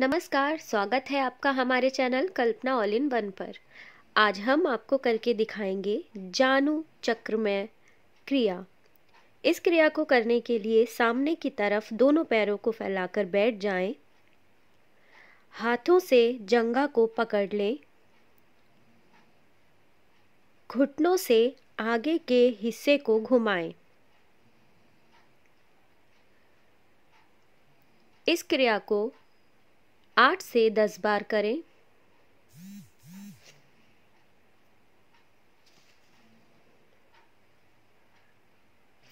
नमस्कार स्वागत है आपका हमारे channel Kalpana all in one पर आज हम आपको करके दिखाएंगे जानू चक्रमय क्रिया इस क्रिया को करने के लिए सामने की तरफ दोनों पैरों को फैलाकर बैठ जाएं, हाथों से जंगा को पकड़ लें घुटनों से आगे के हिस्से को घुमाएं। इस क्रिया को आठ से दस बार करें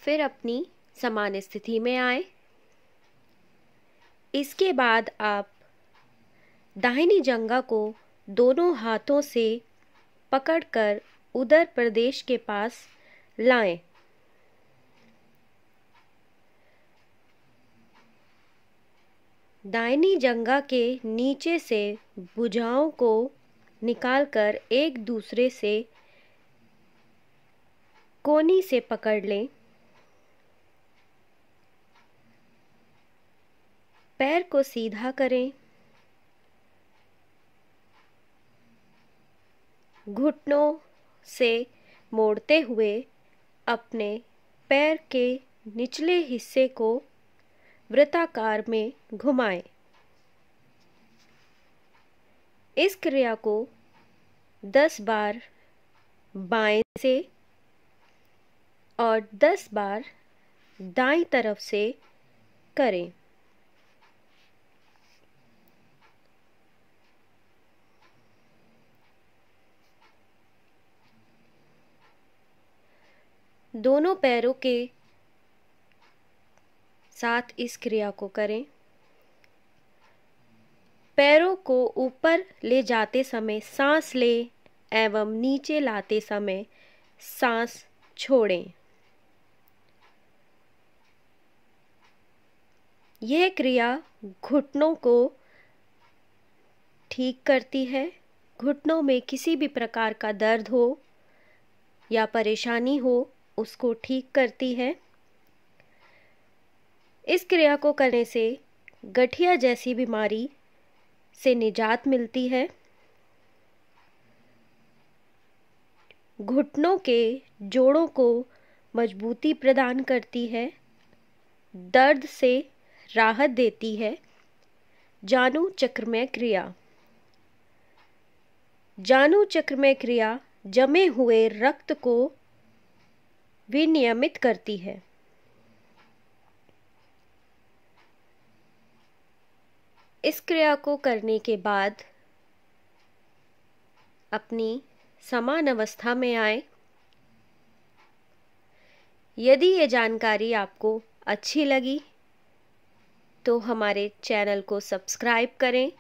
फिर अपनी समान स्थिति में आए इसके बाद आप दाहिनी जंगा को दोनों हाथों से पकड़कर उदर प्रदेश के पास लाएं दाहिनी जंगा के नीचे से भुजाओं को निकालकर एक दूसरे से कोनी से पकड़ लें पैर को सीधा करें घुटनों से मोड़ते हुए अपने पैर के निचले हिस्से को वृत्ताकार में घुमाएं। इस क्रिया को 10 बार बाएं से और 10 बार दाई तरफ से करें दोनों पैरों के साथ इस क्रिया को करें पैरों को ऊपर ले जाते समय सांस लें एवं नीचे लाते समय सांस छोड़ें यह क्रिया घुटनों को ठीक करती है घुटनों में किसी भी प्रकार का दर्द हो या परेशानी हो उसको ठीक करती है इस क्रिया को करने से गठिया जैसी बीमारी से निजात मिलती है घुटनों के जोड़ों को मजबूती प्रदान करती है दर्द से राहत देती है जानु चक्रमय क्रिया जानु चक्रमय क्रिया जमे हुए रक्त को विनियमित करती है इस क्रिया को करने के बाद अपनी समान अवस्था में आए यदि ये जानकारी आपको अच्छी लगी तो हमारे चैनल को सब्सक्राइब करें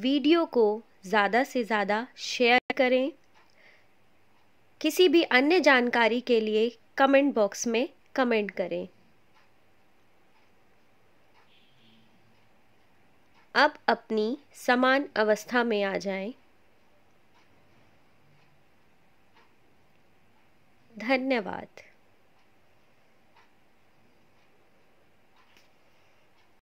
वीडियो को ज़्यादा से ज़्यादा शेयर करें किसी भी अन्य जानकारी के लिए कमेंट बॉक्स में कमेंट करें अब अपनी समान अवस्था में आ जाएं। धन्यवाद